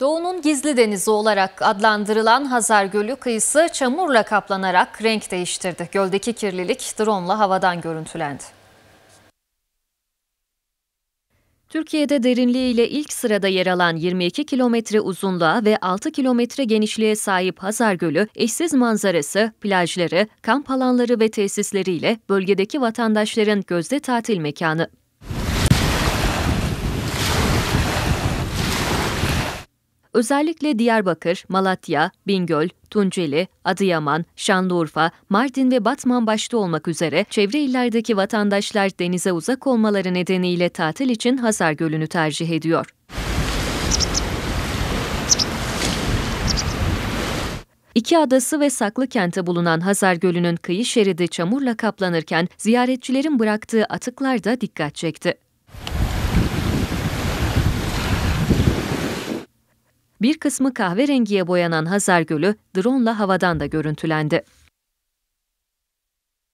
Doğu'nun gizli denizi olarak adlandırılan Hazar Gölü kıyısı çamurla kaplanarak renk değiştirdi. Göldeki kirlilik drone'la havadan görüntülendi. Türkiye'de derinliğiyle ilk sırada yer alan 22 kilometre uzunluğa ve 6 kilometre genişliğe sahip Hazar Gölü, eşsiz manzarası, plajları, kamp alanları ve tesisleriyle bölgedeki vatandaşların gözde tatil mekanı. Özellikle Diyarbakır, Malatya, Bingöl, Tunceli, Adıyaman, Şanlıurfa, Mardin ve Batman başta olmak üzere çevre illerdeki vatandaşlar denize uzak olmaları nedeniyle tatil için Hazar Gölü'nü tercih ediyor. İki adası ve Saklı kente bulunan Hazar Gölü'nün kıyı şeridi çamurla kaplanırken ziyaretçilerin bıraktığı atıklar da dikkat çekti. Bir kısmı kahverengiye boyanan Hazar Gölü drone havadan da görüntülendi.